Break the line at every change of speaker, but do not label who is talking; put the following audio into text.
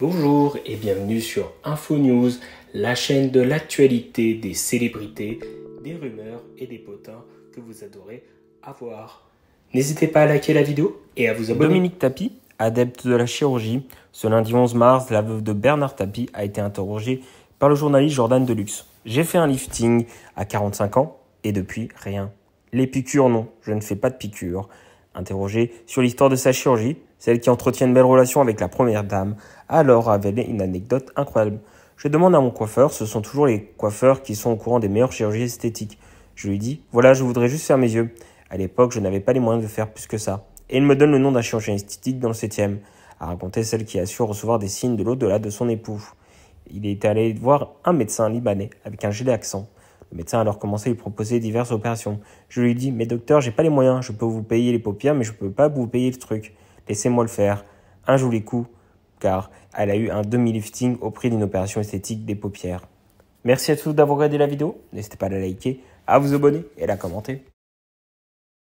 Bonjour et bienvenue sur Info News, la chaîne de l'actualité
des célébrités,
des rumeurs et des potins que vous adorez avoir.
N'hésitez pas à liker la vidéo et à vous abonner. Dominique Tapie, adepte de la chirurgie, ce lundi 11 mars, la veuve de Bernard Tapie a été interrogée par le journaliste Jordan Deluxe. J'ai fait un lifting à 45 ans et depuis rien. Les piqûres non, je ne fais pas de piqûres. Interrogé sur l'histoire de sa chirurgie, celle qui entretient une belle relation avec la première dame, alors avait une anecdote incroyable. Je demande à mon coiffeur, ce sont toujours les coiffeurs qui sont au courant des meilleures chirurgies esthétiques. Je lui dis, voilà, je voudrais juste faire mes yeux. À l'époque, je n'avais pas les moyens de faire plus que ça. Et il me donne le nom d'un chirurgien esthétique dans le septième, A raconté celle qui a su recevoir des signes de l'au-delà de son époux. Il est allé voir un médecin libanais avec un gilet accent. Le médecin a alors commencé à lui proposer diverses opérations. Je lui ai dis, mais docteur, j'ai pas les moyens, je peux vous payer les paupières, mais je peux pas vous payer le truc. Laissez-moi le faire. Un joli coup, car elle a eu un demi-lifting au prix d'une opération esthétique des paupières. Merci à tous d'avoir regardé la vidéo, n'hésitez pas à la liker, à vous abonner et à la commenter.